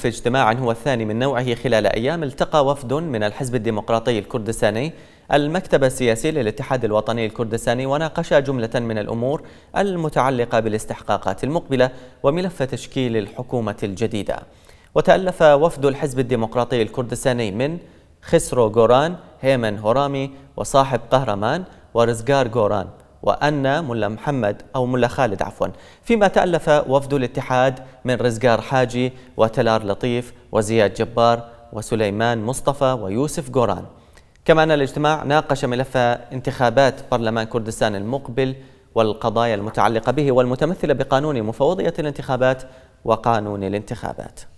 في اجتماع هو الثاني من نوعه خلال أيام التقى وفد من الحزب الديمقراطي الكردستاني المكتب السياسي للاتحاد الوطني الكردستاني وناقش جملة من الأمور المتعلقة بالاستحقاقات المقبلة وملف تشكيل الحكومة الجديدة وتألف وفد الحزب الديمقراطي الكردستاني من خسرو جوران هيمن هورامي وصاحب قهرمان ورزقار جوران وأن ملا محمد أو ملا خالد عفوا فيما تألف وفد الاتحاد من رزقار حاجي وتلار لطيف وزياد جبار وسليمان مصطفى ويوسف جوران كما أن الاجتماع ناقش ملف انتخابات برلمان كردستان المقبل والقضايا المتعلقة به والمتمثلة بقانون مفوضية الانتخابات وقانون الانتخابات